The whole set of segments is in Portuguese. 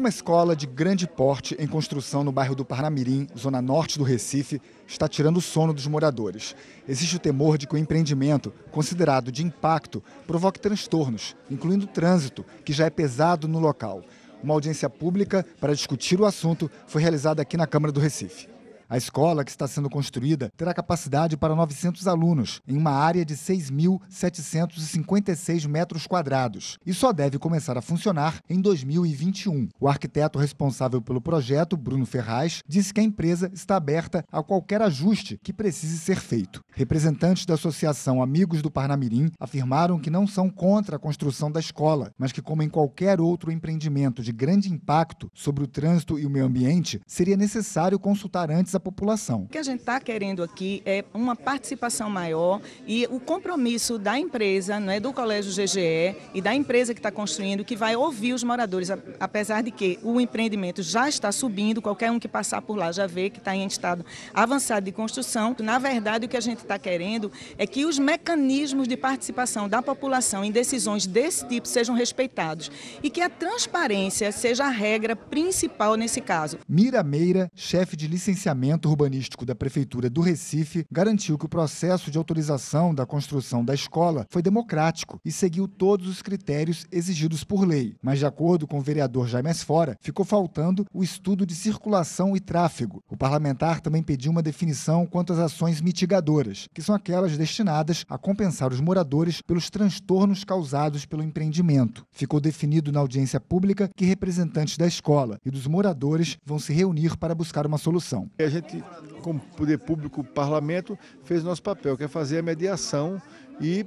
Uma escola de grande porte em construção no bairro do Parnamirim, zona norte do Recife, está tirando o sono dos moradores. Existe o temor de que o empreendimento, considerado de impacto, provoque transtornos, incluindo o trânsito, que já é pesado no local. Uma audiência pública para discutir o assunto foi realizada aqui na Câmara do Recife. A escola que está sendo construída terá capacidade para 900 alunos, em uma área de 6.756 metros quadrados, e só deve começar a funcionar em 2021. O arquiteto responsável pelo projeto, Bruno Ferraz, disse que a empresa está aberta a qualquer ajuste que precise ser feito. Representantes da Associação Amigos do Parnamirim afirmaram que não são contra a construção da escola, mas que, como em qualquer outro empreendimento de grande impacto sobre o trânsito e o meio ambiente, seria necessário consultar antes a população. O que a gente está querendo aqui é uma participação maior e o compromisso da empresa, não é, do Colégio GGE e da empresa que está construindo, que vai ouvir os moradores, apesar de que o empreendimento já está subindo, qualquer um que passar por lá já vê que está em estado avançado de construção. Na verdade, o que a gente está querendo é que os mecanismos de participação da população em decisões desse tipo sejam respeitados e que a transparência seja a regra principal nesse caso. Mira Meira, chefe de licenciamento Planejamento Urbanístico da Prefeitura do Recife garantiu que o processo de autorização da construção da escola foi democrático e seguiu todos os critérios exigidos por lei. Mas, de acordo com o vereador Jaime Fora, ficou faltando o estudo de circulação e tráfego. O parlamentar também pediu uma definição quanto às ações mitigadoras, que são aquelas destinadas a compensar os moradores pelos transtornos causados pelo empreendimento. Ficou definido na audiência pública que representantes da escola e dos moradores vão se reunir para buscar uma solução. A gente gente, como poder público, parlamento, fez nosso papel, que é fazer a mediação e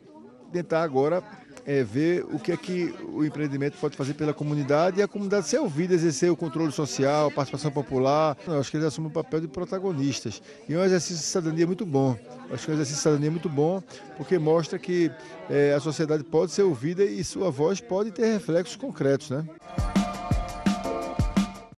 tentar agora é, ver o que é que o empreendimento pode fazer pela comunidade e a comunidade ser ouvida, exercer o controle social, participação popular. Eu acho que eles assumem o papel de protagonistas. E é um exercício de cidadania muito bom. Eu acho que é um exercício de cidadania muito bom, porque mostra que é, a sociedade pode ser ouvida e sua voz pode ter reflexos concretos. Né?